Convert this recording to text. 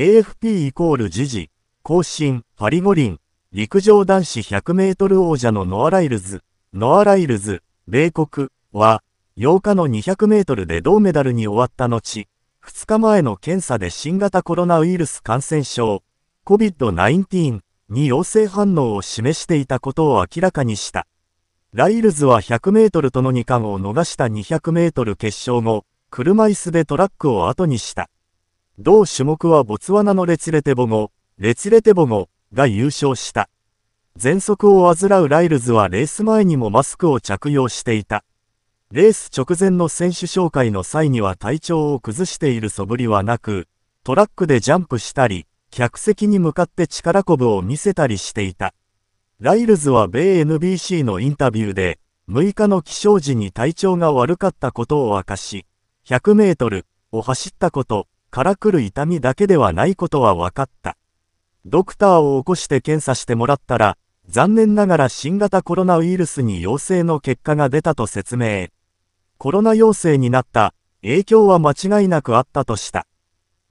AFP イコール時事、更新、パリ五輪、陸上男子100メートル王者のノア・ライルズ、ノア・ライルズ、米国は、8日の200メートルで銅メダルに終わった後、2日前の検査で新型コロナウイルス感染症、COVID-19 に陽性反応を示していたことを明らかにした。ライルズは100メートルとの2冠を逃した200メートル決勝後、車椅子でトラックを後にした。同種目はボツワナのレチレテボゴ、レチレテボゴが優勝した。喘息を患うライルズはレース前にもマスクを着用していた。レース直前の選手紹介の際には体調を崩している素振りはなく、トラックでジャンプしたり、客席に向かって力こぶを見せたりしていた。ライルズは米 NBC のインタビューで、6日の起床時に体調が悪かったことを明かし、100メートルを走ったことからくる痛みだけではないことは分かった。ドクターを起こして検査してもらったら、残念ながら新型コロナウイルスに陽性の結果が出たと説明。コロナ陽性になった影響は間違いなくあったとした。